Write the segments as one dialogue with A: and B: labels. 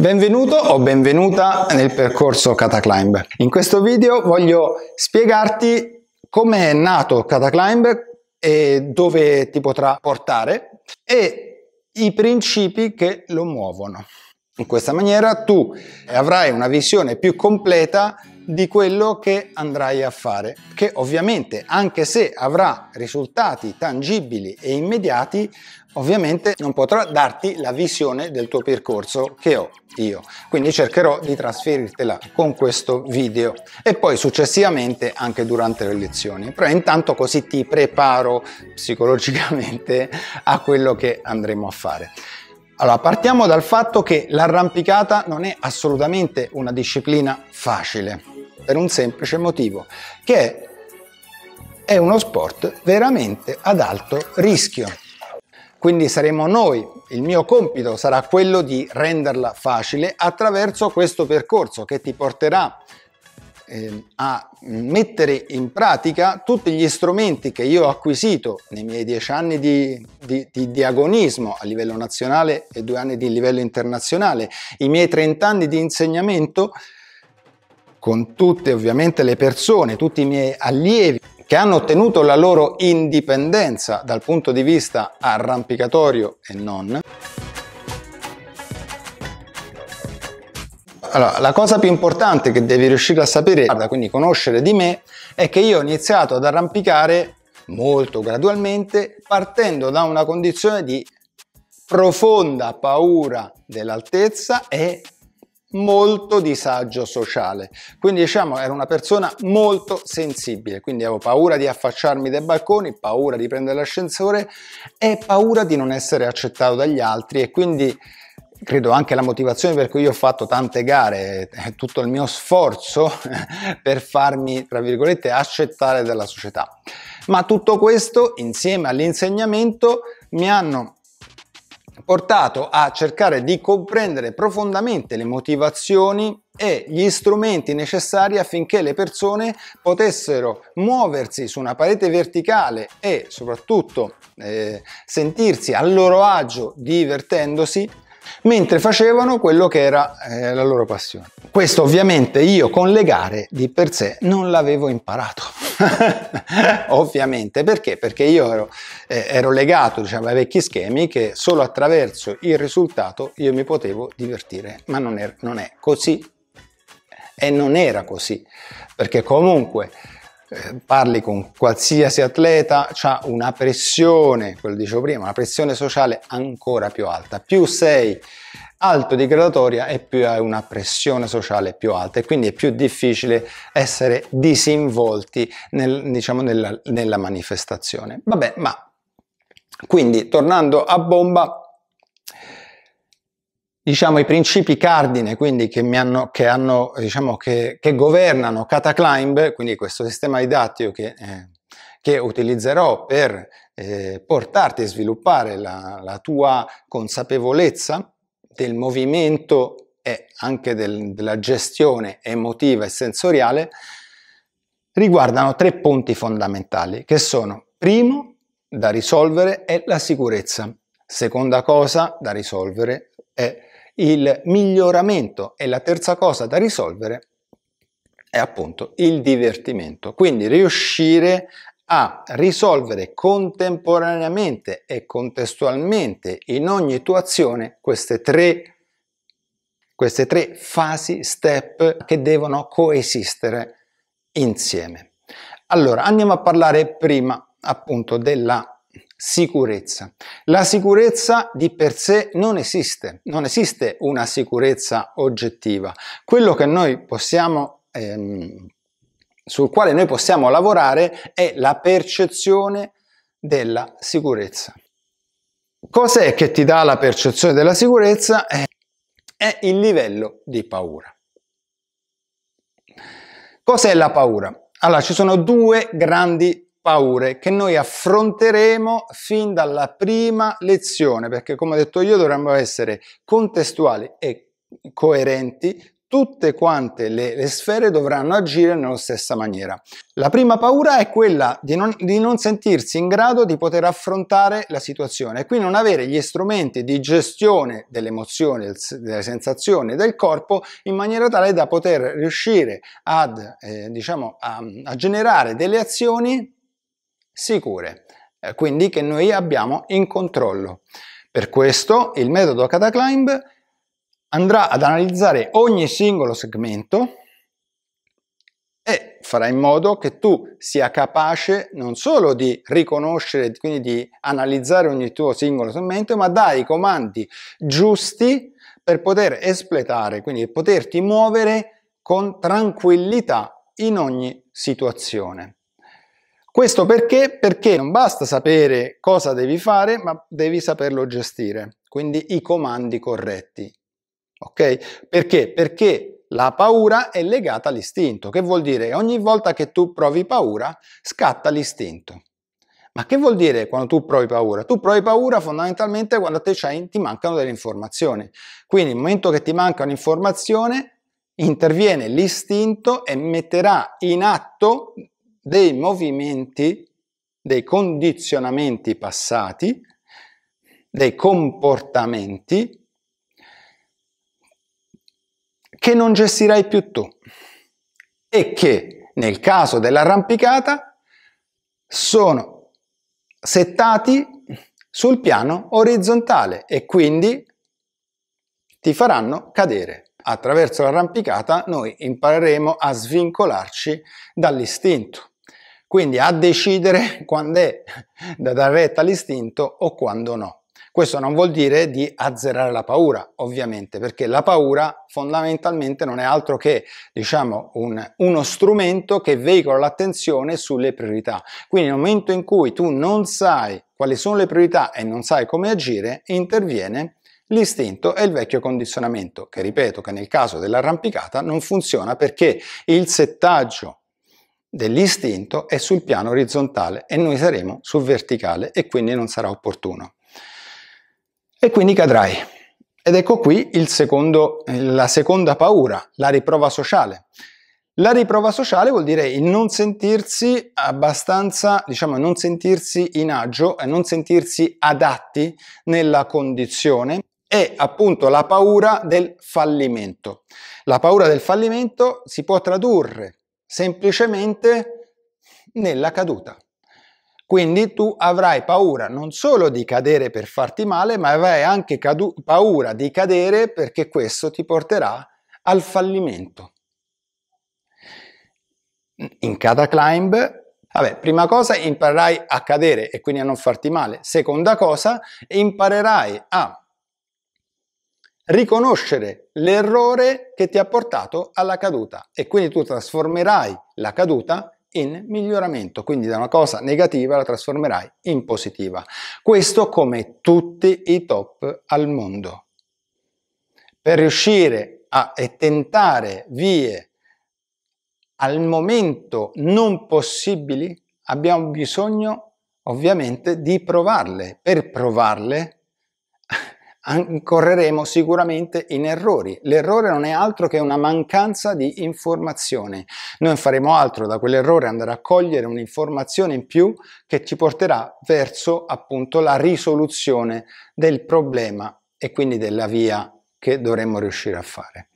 A: Benvenuto o benvenuta nel percorso Cataclimb. In questo video voglio spiegarti come è nato Cataclimb e dove ti potrà portare e i principi che lo muovono. In questa maniera tu avrai una visione più completa di quello che andrai a fare, che ovviamente anche se avrà risultati tangibili e immediati, Ovviamente non potrò darti la visione del tuo percorso che ho io, quindi cercherò di trasferirtela con questo video e poi successivamente anche durante le lezioni, però intanto così ti preparo psicologicamente a quello che andremo a fare. Allora, partiamo dal fatto che l'arrampicata non è assolutamente una disciplina facile, per un semplice motivo, che è uno sport veramente ad alto rischio. Quindi saremo noi, il mio compito sarà quello di renderla facile attraverso questo percorso che ti porterà ehm, a mettere in pratica tutti gli strumenti che io ho acquisito nei miei dieci anni di, di, di, di agonismo a livello nazionale e due anni di livello internazionale, i miei 30 anni di insegnamento con tutte ovviamente le persone, tutti i miei allievi che hanno ottenuto la loro indipendenza dal punto di vista arrampicatorio e non. Allora, la cosa più importante che devi riuscire a sapere, quindi conoscere di me, è che io ho iniziato ad arrampicare molto gradualmente partendo da una condizione di profonda paura dell'altezza e molto disagio sociale quindi diciamo era una persona molto sensibile quindi avevo paura di affacciarmi dai balconi paura di prendere l'ascensore e paura di non essere accettato dagli altri e quindi credo anche la motivazione per cui io ho fatto tante gare, tutto il mio sforzo per farmi, tra virgolette, accettare dalla società. Ma tutto questo, insieme all'insegnamento, mi hanno portato a cercare di comprendere profondamente le motivazioni e gli strumenti necessari affinché le persone potessero muoversi su una parete verticale e soprattutto eh, sentirsi a loro agio divertendosi mentre facevano quello che era eh, la loro passione. Questo ovviamente io con le gare di per sé non l'avevo imparato. ovviamente perché? Perché io ero, eh, ero legato diciamo, ai vecchi schemi che solo attraverso il risultato io mi potevo divertire, ma non, è, er-, non è così. E non era così, perché comunque eh, parli con qualsiasi atleta, ha una pressione, quello dicevo prima, una pressione sociale ancora più alta. Più sei alto di gradatoria e più hai una pressione sociale più alta e quindi è più difficile essere disinvolti nel, diciamo, nella, nella manifestazione. Vabbè, ma quindi tornando a bomba, diciamo, i principi cardine, quindi che, hanno, che, hanno, diciamo, che, che governano Cataclimb, quindi questo sistema didattico che, eh, che utilizzerò per eh, portarti a sviluppare la, la, tua consapevolezza del movimento e anche del, della gestione emotiva e sensoriale, riguardano tre punti fondamentali che sono primo da risolvere è la sicurezza, seconda cosa da risolvere è la il miglioramento e la terza cosa da risolvere è appunto il divertimento. Quindi riuscire a risolvere contemporaneamente e contestualmente in ogni tua azione queste tre, queste tre fasi, step che devono coesistere insieme. Allora, andiamo a parlare prima appunto della sicurezza. La sicurezza di per sé non esiste, non esiste una sicurezza oggettiva. Quello che noi possiamo ehm, sul quale noi possiamo lavorare è la percezione della sicurezza. Cos'è che ti dà la percezione della sicurezza? È il livello di paura. Cos'è la paura? Allora, ci sono due grandi paure che noi affronteremo fin dalla prima lezione, perché come ho detto io dovremmo essere contestuali e coerenti, tutte quante le, le sfere dovranno agire nella stessa maniera. La prima paura è quella di non, di non sentirsi in grado di poter affrontare la situazione e quindi non avere gli strumenti di gestione delle emozioni, delle sensazioni del corpo in maniera tale da poter riuscire ad, eh, diciamo, a, a generare delle azioni sicure, eh, quindi che noi abbiamo in controllo. Per questo il metodo CataClimb andrà ad analizzare ogni singolo segmento e farà in modo che tu sia capace non solo di riconoscere, quindi di analizzare ogni tuo singolo segmento, ma dai i comandi giusti per poter espletare, quindi poterti muovere con tranquillità in ogni situazione. Questo perché? Perché non basta sapere cosa devi fare, ma devi saperlo gestire, quindi i comandi corretti. Ok? Perché? Perché la paura è legata all'istinto, che vuol dire che ogni volta che tu provi paura scatta l'istinto. Ma che vuol dire quando tu provi paura? Tu provi paura fondamentalmente quando a te ti mancano delle informazioni. Quindi nel momento che ti manca un'informazione, interviene l'istinto e metterà in atto dei movimenti, dei condizionamenti passati, dei comportamenti che non gestirai più tu e che nel caso dell'arrampicata sono settati sul piano orizzontale e quindi ti faranno cadere. Attraverso l'arrampicata noi impareremo a svincolarci dall'istinto. Quindi a decidere quando è da dare retta all'istinto o quando no. Questo non vuol dire di azzerare la paura, ovviamente, perché la paura fondamentalmente non è altro che, diciamo, un, uno strumento che veicola l'attenzione sulle priorità. Quindi nel momento in cui tu non sai quali sono le priorità e non sai come agire, interviene l'istinto e il vecchio condizionamento, che ripeto che nel caso dell'arrampicata non funziona perché il settaggio dell'istinto è sul piano orizzontale e noi saremo sul verticale e quindi non sarà opportuno. E quindi cadrai. Ed ecco qui il secondo, la seconda paura, la riprova sociale. La riprova sociale vuol dire il non sentirsi abbastanza, diciamo, non sentirsi in agio, non sentirsi adatti nella condizione è appunto la paura del fallimento. La paura del fallimento si può tradurre semplicemente nella caduta. Quindi tu avrai paura non solo di cadere per farti male, ma avrai anche cadu- paura di cadere perché questo ti porterà al fallimento. In cada climb, vabbè, prima cosa imparerai a cadere e quindi a non farti male. Seconda cosa, imparerai a riconoscere l'errore che ti ha portato alla caduta e quindi tu trasformerai la caduta in miglioramento, quindi da una cosa negativa la trasformerai in positiva. Questo come tutti i top al mondo. Per riuscire a tentare vie al momento non possibili, abbiamo bisogno ovviamente di provarle. Per provarle incorreremo sicuramente in errori. L'errore non è altro che una mancanza di informazione. Noi faremo altro da quell'errore andare a cogliere un'informazione in più che ci porterà verso appunto la risoluzione del problema e quindi della via che dovremmo riuscire a fare.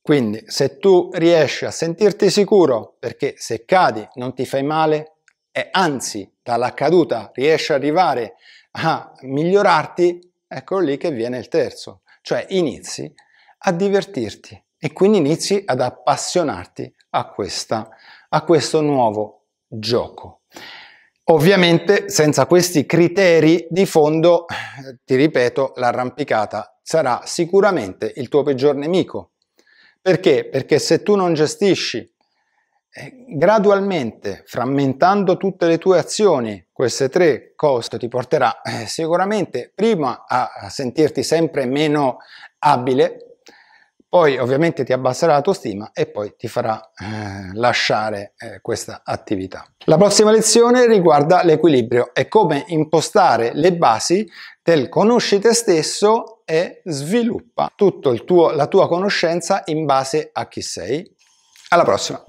A: Quindi se tu riesci a sentirti sicuro perché se cadi non ti fai male e anzi dalla caduta riesci ad arrivare a migliorarti, eccolo lì che viene il terzo, cioè inizi a divertirti e quindi inizi ad appassionarti a, questa, a questo nuovo gioco. Ovviamente senza questi criteri di fondo, eh, ti ripeto, l'arrampicata sarà sicuramente il tuo peggior nemico. Perché? Perché se tu non gestisci eh, gradualmente, frammentando tutte le tue azioni, queste tre cose ti porterà eh, sicuramente prima a sentirti sempre meno abile, poi ovviamente ti abbasserà la tua stima e poi ti farà eh, lasciare eh, questa attività. La prossima lezione riguarda l'equilibrio e come impostare le basi del conosci te stesso e sviluppa tutta la tua conoscenza in base a chi sei. Alla prossima!